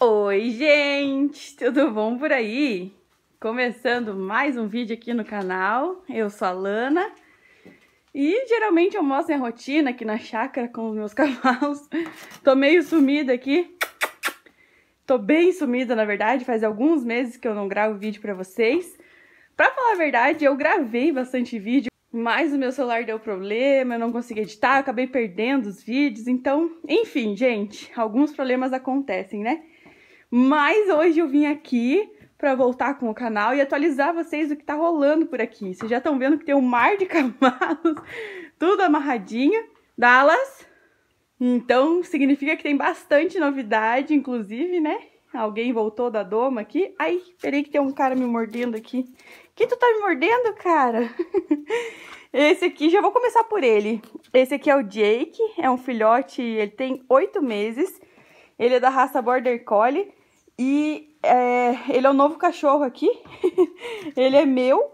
Oi, gente! Tudo bom por aí? Começando mais um vídeo aqui no canal. Eu sou a Lana e geralmente eu mostro a rotina aqui na chácara com os meus cavalos. Tô meio sumida aqui. Tô bem sumida, na verdade, faz alguns meses que eu não gravo vídeo pra vocês. Pra falar a verdade, eu gravei bastante vídeo, mas o meu celular deu problema, eu não consegui editar, acabei perdendo os vídeos, então... Enfim, gente, alguns problemas acontecem, né? Mas hoje eu vim aqui para voltar com o canal e atualizar vocês o que tá rolando por aqui. Vocês já estão vendo que tem um mar de cavalos, tudo amarradinho. Dallas. Então, significa que tem bastante novidade, inclusive, né? Alguém voltou da doma aqui. Ai, peraí que tem um cara me mordendo aqui. Que tu tá me mordendo, cara? Esse aqui, já vou começar por ele. Esse aqui é o Jake, é um filhote, ele tem oito meses. Ele é da raça Border Collie. E é, ele é o novo cachorro aqui. ele é meu.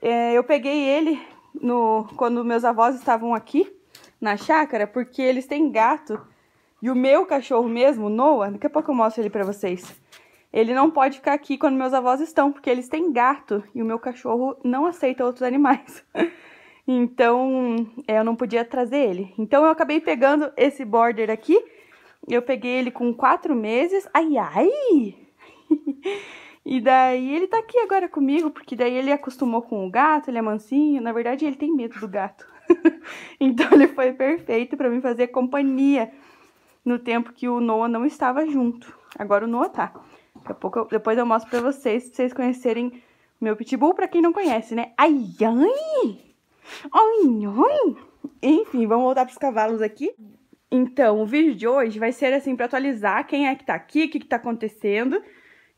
É, eu peguei ele no, quando meus avós estavam aqui na chácara, porque eles têm gato. E o meu cachorro mesmo, Noah, daqui a pouco eu mostro ele pra vocês. Ele não pode ficar aqui quando meus avós estão, porque eles têm gato e o meu cachorro não aceita outros animais. então, é, eu não podia trazer ele. Então, eu acabei pegando esse border aqui eu peguei ele com quatro meses. Ai, ai! e daí ele tá aqui agora comigo, porque daí ele acostumou com o gato, ele é mansinho. Na verdade, ele tem medo do gato. então ele foi perfeito para me fazer companhia no tempo que o Noah não estava junto. Agora o Noah tá. Daqui a pouco eu, depois eu mostro para vocês, pra vocês conhecerem meu pitbull, para quem não conhece, né? Ai, ai! ai ai! Enfim, vamos voltar pros cavalos aqui. Então, o vídeo de hoje vai ser assim para atualizar quem é que tá aqui, o que, que tá acontecendo.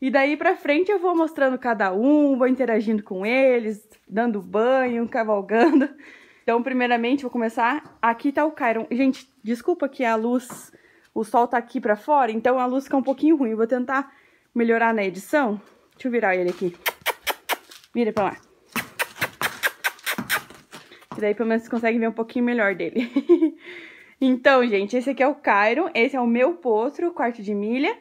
E daí pra frente eu vou mostrando cada um, vou interagindo com eles, dando banho, cavalgando. Então, primeiramente, vou começar. Aqui tá o Cairon. Gente, desculpa que a luz, o sol tá aqui pra fora, então a luz fica um pouquinho ruim. vou tentar melhorar na edição. Deixa eu virar ele aqui. Vira pra lá. E daí pelo menos vocês consegue ver um pouquinho melhor dele. Então, gente, esse aqui é o Cairo, esse é o meu potro, quarto de milha.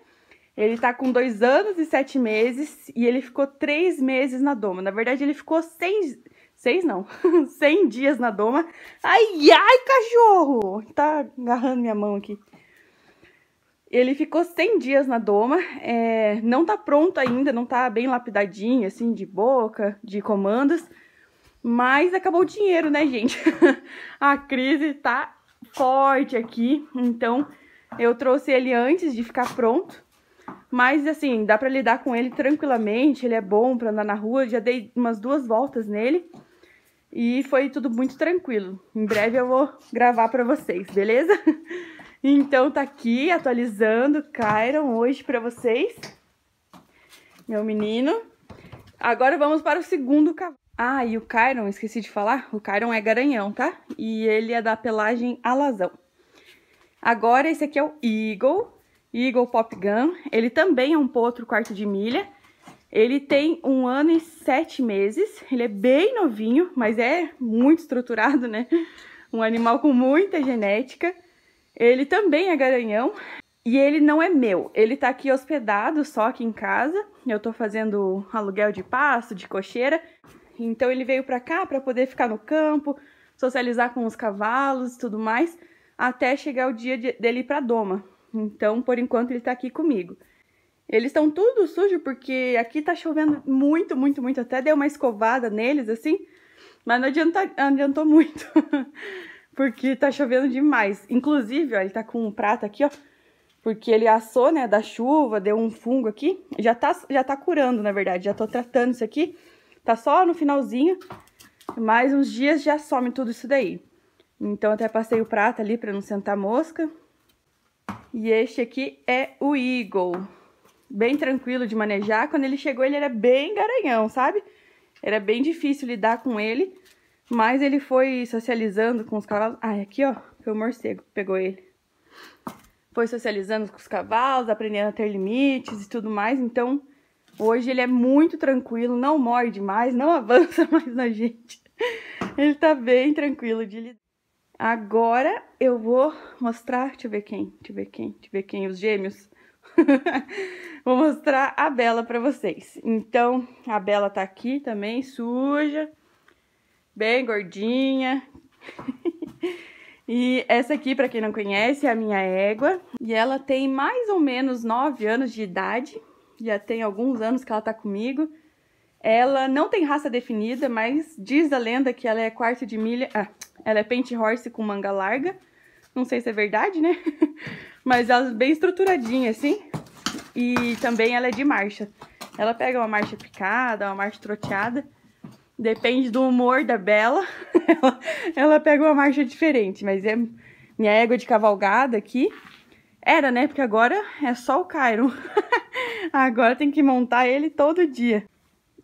Ele tá com dois anos e sete meses e ele ficou três meses na doma. Na verdade, ele ficou seis... Seis não. cem dias na doma. Ai, ai, cachorro! Tá agarrando minha mão aqui. Ele ficou cem dias na doma, é, não tá pronto ainda, não tá bem lapidadinho, assim, de boca, de comandos, mas acabou o dinheiro, né, gente? a crise tá corte aqui, então eu trouxe ele antes de ficar pronto. Mas assim, dá pra lidar com ele tranquilamente, ele é bom pra andar na rua, já dei umas duas voltas nele. E foi tudo muito tranquilo. Em breve eu vou gravar pra vocês, beleza? Então tá aqui, atualizando, Cairon hoje pra vocês. Meu menino. Agora vamos para o segundo cavalo. Ah, e o Chiron, esqueci de falar, o Chiron é garanhão, tá? E ele é da pelagem alazão. Agora esse aqui é o Eagle, Eagle Pop Gun. Ele também é um potro quarto de milha. Ele tem um ano e sete meses, ele é bem novinho, mas é muito estruturado, né? Um animal com muita genética. Ele também é garanhão e ele não é meu. Ele tá aqui hospedado só aqui em casa. Eu tô fazendo aluguel de pasto, de cocheira. Então ele veio para cá para poder ficar no campo, socializar com os cavalos e tudo mais, até chegar o dia de, dele ir para doma. Então, por enquanto ele tá aqui comigo. Eles estão tudo sujo porque aqui tá chovendo muito, muito, muito, até deu uma escovada neles assim, mas não adianta, adiantou muito. porque tá chovendo demais. Inclusive, ó, ele tá com um prato aqui, ó, porque ele assou, né, da chuva, deu um fungo aqui. Já tá já tá curando, na verdade, já tô tratando isso aqui Tá só no finalzinho, mas uns dias já some tudo isso daí. Então até passei o prato ali para não sentar mosca. E este aqui é o Eagle. Bem tranquilo de manejar. Quando ele chegou, ele era bem garanhão, sabe? Era bem difícil lidar com ele, mas ele foi socializando com os cavalos. Ai, aqui, ó, foi o morcego que pegou ele. Foi socializando com os cavalos, aprendendo a ter limites e tudo mais, então Hoje ele é muito tranquilo, não morde mais, não avança mais na gente. Ele tá bem tranquilo de lidar. Agora eu vou mostrar, deixa eu ver quem, deixa eu ver quem, deixa eu ver quem, os gêmeos. vou mostrar a Bela pra vocês. Então, a Bela tá aqui também, suja, bem gordinha. E essa aqui, para quem não conhece, é a minha égua. E ela tem mais ou menos 9 anos de idade já tem alguns anos que ela está comigo. Ela não tem raça definida, mas diz a lenda que ela é quarto de milha. Ah, ela é pente horse com manga larga. Não sei se é verdade, né? mas ela é bem estruturadinha, assim. E também ela é de marcha. Ela pega uma marcha picada, uma marcha troteada. Depende do humor da Bela. ela, ela pega uma marcha diferente, mas é minha égua de cavalgada aqui. Era, né? Porque agora é só o Cairo. Agora tem que montar ele todo dia.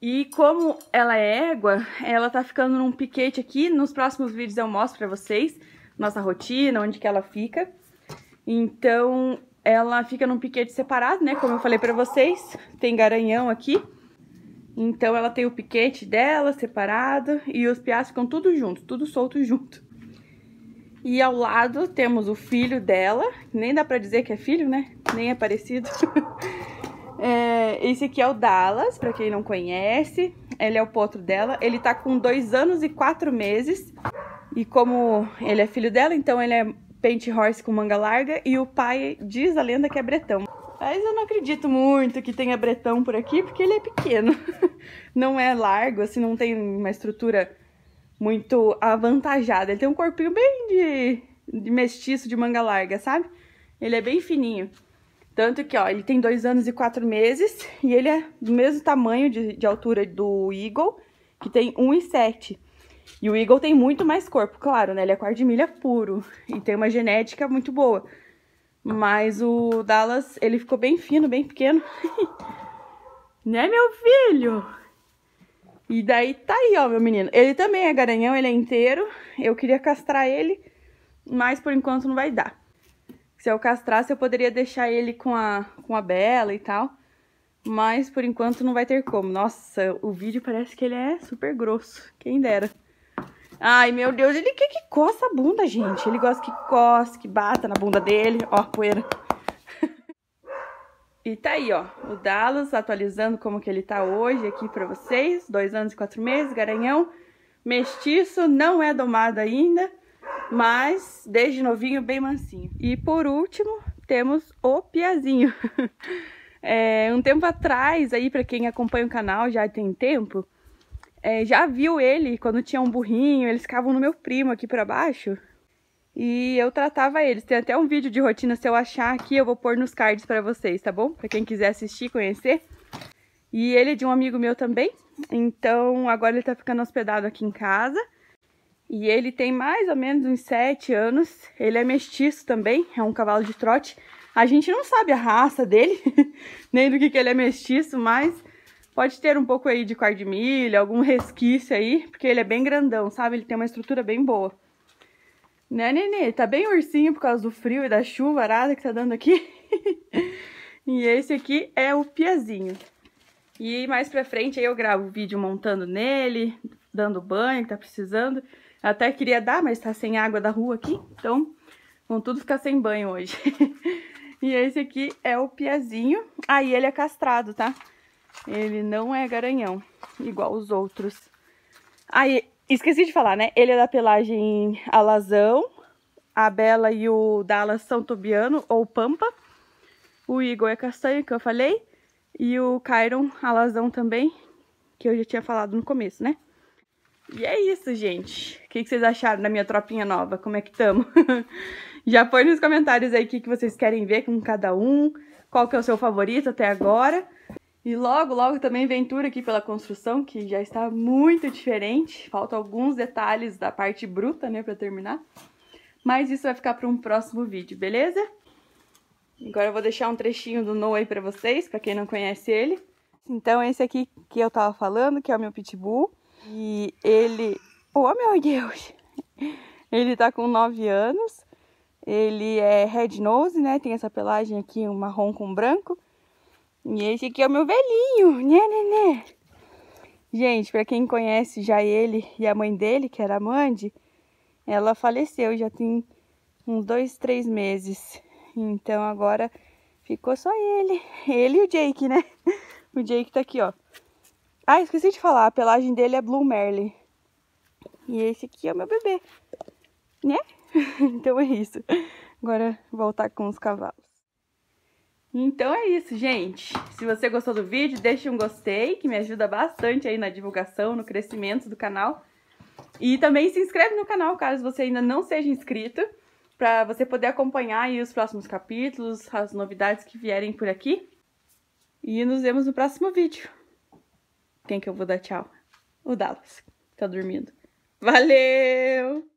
E como ela é égua, ela tá ficando num piquete aqui. Nos próximos vídeos eu mostro pra vocês nossa rotina, onde que ela fica. Então, ela fica num piquete separado, né? Como eu falei pra vocês, tem garanhão aqui. Então, ela tem o piquete dela separado e os piás ficam tudo junto, tudo solto junto. E ao lado temos o filho dela, nem dá pra dizer que é filho, né? Nem é parecido. É, esse aqui é o Dallas, para quem não conhece. Ele é o potro dela. Ele tá com dois anos e quatro meses. E como ele é filho dela, então ele é pente horse com manga larga. E o pai diz a lenda que é bretão. Mas eu não acredito muito que tenha bretão por aqui, porque ele é pequeno. Não é largo, assim, não tem uma estrutura muito avantajada. Ele tem um corpinho bem de, de mestiço, de manga larga, sabe? Ele é bem fininho. Tanto que, ó, ele tem dois anos e quatro meses e ele é do mesmo tamanho de, de altura do Eagle, que tem 1,7. E o Eagle tem muito mais corpo, claro, né? Ele é milha puro e tem uma genética muito boa. Mas o Dallas, ele ficou bem fino, bem pequeno. né, meu filho? E daí tá aí, ó, meu menino. Ele também é garanhão, ele é inteiro. Eu queria castrar ele, mas por enquanto não vai dar. Se eu castrasse, eu poderia deixar ele com a, com a Bela e tal. Mas por enquanto não vai ter como. Nossa, o vídeo parece que ele é super grosso. Quem dera. Ai, meu Deus, ele quer que coça a bunda, gente. Ele gosta que coça, que bata na bunda dele. Ó, a poeira. e tá aí, ó, o Dallas atualizando como que ele tá hoje aqui pra vocês. Dois anos e quatro meses, garanhão. Mestiço, não é domado ainda mas desde novinho bem mansinho. E por último, temos o Piazinho. é, um tempo atrás, aí para quem acompanha o canal já tem tempo, é, já viu ele quando tinha um burrinho, eles ficavam no meu primo aqui para baixo. E eu tratava eles. Tem até um vídeo de rotina, se eu achar aqui, eu vou pôr nos cards para vocês, tá bom? Para quem quiser assistir, conhecer. E ele é de um amigo meu também. Então, agora ele tá ficando hospedado aqui em casa. E ele tem mais ou menos uns 7 anos. Ele é mestiço também, é um cavalo de trote. A gente não sabe a raça dele, nem do que, que ele é mestiço, mas pode ter um pouco aí de quardimilha, algum resquício aí, porque ele é bem grandão, sabe? Ele tem uma estrutura bem boa. Né, Nenê? Tá bem ursinho por causa do frio e da chuva arada que tá dando aqui. e esse aqui é o Piazinho. E mais pra frente aí eu gravo o vídeo montando nele, dando banho que tá precisando. Até queria dar, mas tá sem água da rua aqui, então vão tudo ficar sem banho hoje. e esse aqui é o piazinho. Aí ah, ele é castrado, tá? Ele não é garanhão, igual os outros. Aí, esqueci de falar, né? Ele é da pelagem alazão. A Bela e o Dallas são tobiano ou pampa. O Igor é castanho, que eu falei. E o Cairon alazão também, que eu já tinha falado no começo, né? E é isso, gente. O que, vocês acharam da minha tropinha nova? Como é que estamos? Já põe nos comentários aí o que, que vocês querem ver com cada um. Qual que é o seu favorito até agora. E logo, logo também vem tour aqui pela construção, que já está muito diferente. Faltam alguns detalhes da parte bruta, né, pra terminar. Mas isso vai ficar para um próximo vídeo, beleza? Agora eu vou deixar um trechinho do Noah aí pra vocês, pra quem não conhece ele. Então esse aqui que eu tava falando, que é o meu pitbull. E ele, oh meu Deus, ele tá com 9 anos. Ele é red nose, né? Tem essa pelagem aqui, um marrom com branco. E esse aqui é o meu velhinho, né, né, né? Gente, para quem conhece já ele e a mãe dele, que era a Mandy, ela faleceu já tem uns dois, três meses. Então agora ficou só ele. Ele e o Jake, né? O Jake tá aqui, ó. Ah, esqueci de falar, a pelagem dele é Blue Merle. E esse aqui é o meu bebê, né? então é isso. Agora voltar com os cavalos. Então é isso, gente. Se você gostou do vídeo, deixe um gostei, que me ajuda bastante aí na divulgação, no crescimento do canal. E também se inscreve no canal, caso você ainda não seja inscrito, para você poder acompanhar aí os próximos capítulos, as novidades que vierem por aqui. E nos vemos no próximo vídeo. Quem que eu vou dar tchau? O Dallas. Tá dormindo. Valeu!